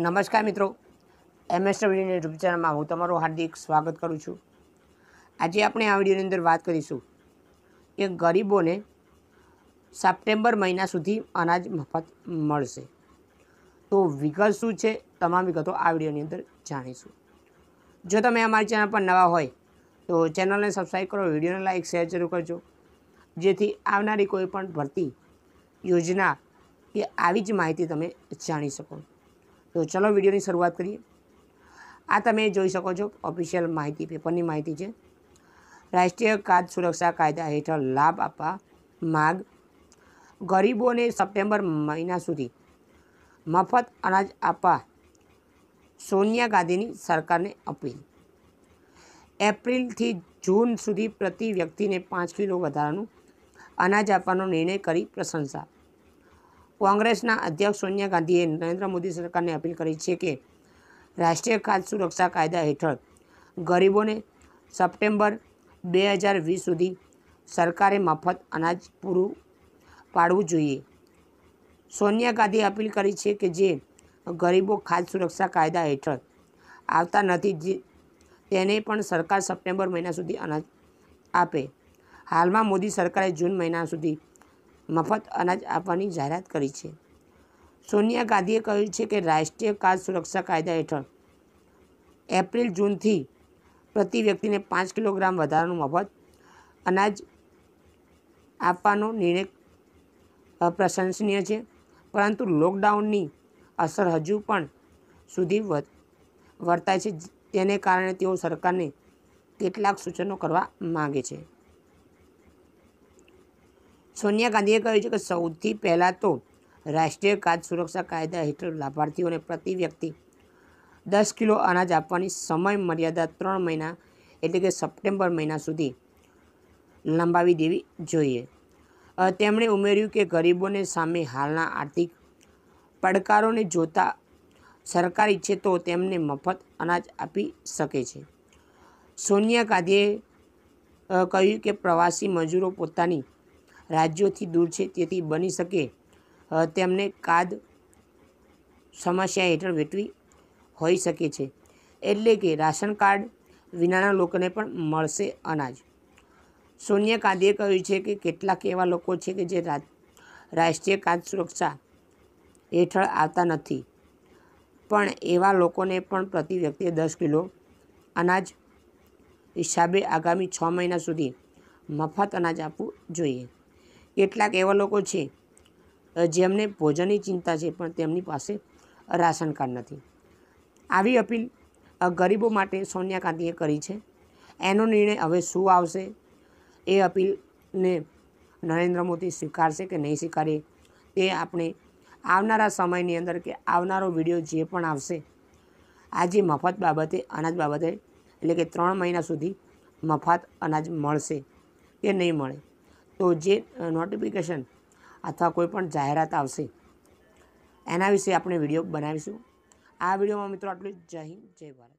નમસ્કાર મિત્રો એમ એમએસડબ્લ્યુની યુટ્યુબ ચેનલમાં હું તમારું હાર્દિક સ્વાગત કરું છું આજે આપણે આ વિડીયોની અંદર વાત કરીશું કે ગરીબોને સપ્ટેમ્બર મહિના સુધી અનાજ મફત મળશે તો વિગત શું છે તમામ વિગતો આ વિડીયોની અંદર જાણીશું જો તમે અમારી ચેનલ પર નવા હોય તો ચેનલને સબસ્ક્રાઈબ કરો વિડીયોને લાઇક શેર જરૂર કરજો જેથી આવનારી કોઈ પણ ભરતી યોજના કે આવી જ માહિતી તમે જાણી શકો તો ચલો વિડીયોની શરૂઆત કરીએ આ તમે જોઈ શકો છો ઓફિશિયલ માહિતી પેપરની માહિતી છે રાષ્ટ્રીય ખાદ સુરક્ષા કાયદા હેઠળ લાભ આપવા માગ ગરીબોને સપ્ટેમ્બર મહિના સુધી મફત અનાજ આપવા સોનિયા ગાંધીની સરકારને અપીલ એપ્રિલથી જૂન સુધી પ્રતિ વ્યક્તિને પાંચ કિલો વધારાનું અનાજ આપવાનો નિર્ણય કરી પ્રશંસા કોંગ્રેસના અધ્યક્ષ સોનિયા ગાંધીએ નરેન્દ્ર મોદી સરકારને અપીલ કરી છે કે રાષ્ટ્રીય ખાદ્ય સુરક્ષા કાયદા હેઠળ ગરીબોને સપ્ટેમ્બર બે હજાર વીસ સુધી સરકારે મફત અનાજ પૂરું પાડવું જોઈએ સોનિયા ગાંધીએ અપીલ કરી છે કે જે ગરીબો ખાદ્ય સુરક્ષા કાયદા હેઠળ આવતા નથી જે તેને પણ સરકાર સપ્ટેમ્બર મહિના સુધી અનાજ આપે હાલમાં મોદી સરકારે જૂન મહિના સુધી મફત અનાજ આપવાની જાહેરાત કરી છે સોનિયા ગાંધીએ કહ્યું છે કે રાષ્ટ્રીય કાર સુરક્ષા કાયદા હેઠળ એપ્રિલ જૂનથી પ્રતિ વ્યક્તિને પાંચ કિલોગ્રામ વધારાનું મફત અનાજ આપવાનો નિર્ણય પ્રશંસનીય છે પરંતુ લોકડાઉનની અસર હજુ પણ સુધી વર્તાય છે તેને કારણે તેઓ સરકારને કેટલાક સૂચનો કરવા માગે છે સોનિયા ગાંધીએ કહ્યું છે કે સૌથી પહેલાં તો રાષ્ટ્રીય ખાદ્ય સુરક્ષા કાયદા હેઠળ લાભાર્થીઓને પ્રતિ વ્યક્તિ દસ કિલો અનાજ આપવાની સમય મર્યાદા ત્રણ મહિના એટલે કે સપ્ટેમ્બર મહિના સુધી લંબાવી દેવી જોઈએ તેમણે ઉમેર્યું કે ગરીબોને સામે હાલના આર્થિક પડકારોને જોતા સરકાર ઈચ્છે તો તેમને મફત અનાજ આપી શકે છે સોનિયા ગાંધીએ કહ્યું કે પ્રવાસી મજૂરો પોતાની રાજ્યોથી દૂર છે તેથી બની શકે તેમને કાદ સમસ્યા હેઠળ વેઠવી હોઈ શકે છે એટલે કે રાશન કાર્ડ વિનાના લોકોને પણ મળશે અનાજ સોનિયા ગાંધીએ કહ્યું છે કે કેટલાક એવા લોકો છે કે જે રાષ્ટ્રીય ખાદ્ય સુરક્ષા હેઠળ આવતા નથી પણ એવા લોકોને પણ પ્રતિ વ્યક્તિએ દસ કિલો અનાજ હિસાબે આગામી છ મહિના સુધી મફત અનાજ આપવું જોઈએ કેટલાક એવા લોકો છે જેમને ભોજનની ચિંતા છે પણ તેમની પાસે રાશન કાર્ડ નથી આવી અપીલ ગરીબો માટે સોનિયા ગાંધીએ કરી છે એનો નિર્ણય હવે શું આવશે એ અપીલને નરેન્દ્ર મોદી સ્વીકારશે કે નહીં સ્વીકારે તે આપણે આવનારા સમયની અંદર કે આવનારો વિડીયો જે પણ આવશે આજે મફત બાબતે અનાજ બાબતે એટલે કે ત્રણ મહિના સુધી મફત અનાજ મળશે કે નહીં મળે તો જે નોટિફિકેશન અથવા કોઈપણ જાહેરાત આવશે એના વિશે આપણે વિડીયો બનાવીશું આ વિડીયોમાં મિત્રો આટલું જય હિન્દ જય ભારત